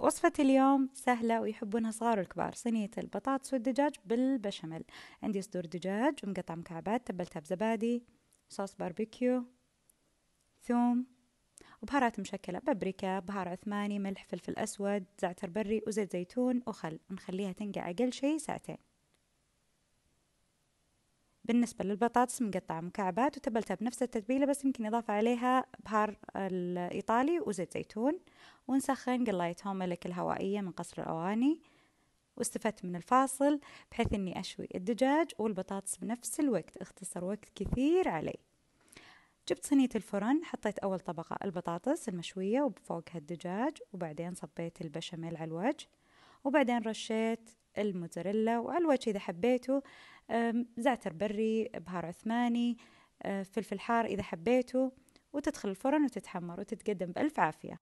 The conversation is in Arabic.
وصفة اليوم سهلة ويحبونها صغار والكبار صينية البطاطس والدجاج بالبشاميل عندي صدور دجاج ومقطع مكعبات تبلتها بزبادي صوص باربيكيو ثوم وبهارات مشكلة بابريكا بهار عثماني ملح فلفل أسود زعتر بري وزيت زيتون وخل نخليها تنقع أقل شي ساعتين بالنسبة للبطاطس مقطعة مكعبات وتبلتها بنفس التتبيلة بس يمكن إضافة عليها بهار الإيطالي وزيت زيتون ونسخن قلايتهم لك الهوائية من قصر الأواني واستفدت من الفاصل بحيث أني أشوي الدجاج والبطاطس بنفس الوقت اختصر وقت كثير علي جبت صينية الفرن حطيت أول طبقة البطاطس المشوية وفوقها الدجاج وبعدين صبيت البشاميل على الوجه وبعدين رشيت الموتزاريلا وعلى الوجه إذا حبيتوا زعتر بري بهار عثماني آه، فلفل حار إذا حبيتوا وتدخل الفرن وتتحمر وتتقدم بألف عافية